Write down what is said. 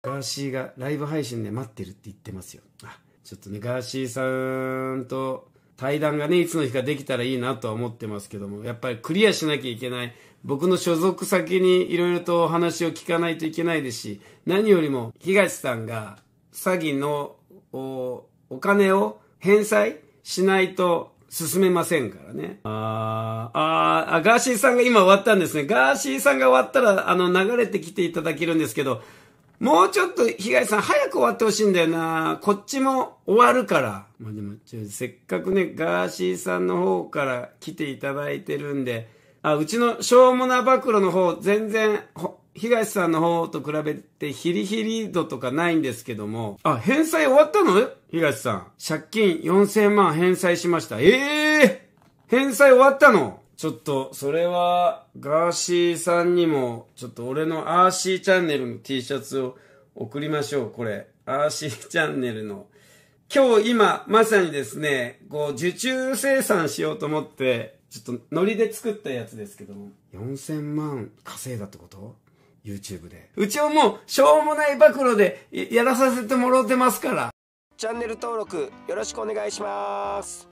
ガーシーがライブ配信で待ってるって言ってますよ。あ、ちょっとね、ガーシーさんと対談がね、いつの日かできたらいいなとは思ってますけども、やっぱりクリアしなきゃいけない。僕の所属先にいろいろとお話を聞かないといけないですし、何よりも東さんが詐欺のおお金を返済しないと進めませんからね。ああ、あガーシーさんが今終わったんですね。ガーシーさんが終わったら、あの、流れてきていただけるんですけど、もうちょっと、東さん、早く終わってほしいんだよな。こっちも終わるから。まあでも、せっかくね、ガーシーさんの方から来ていただいてるんで、あ、うちのしょうもな暴露の方、全然、東さんの方と比べてヒリヒリ度とかないんですけども、あ、返済終わったの東さん。借金4000万返済しました。ええー、返済終わったのちょっと、それは、ガーシーさんにも、ちょっと俺のアーシーチャンネルの T シャツを送りましょう、これ。アーシーチャンネルの。今日今、まさにですね、こう、受注生産しようと思って、ちょっとノリで作ったやつですけども。4000万稼いだってこと ?YouTube で。うちはもう、しょうもない暴露でやらさせてもろうてますから。チャンネル登録よろしくお願いします。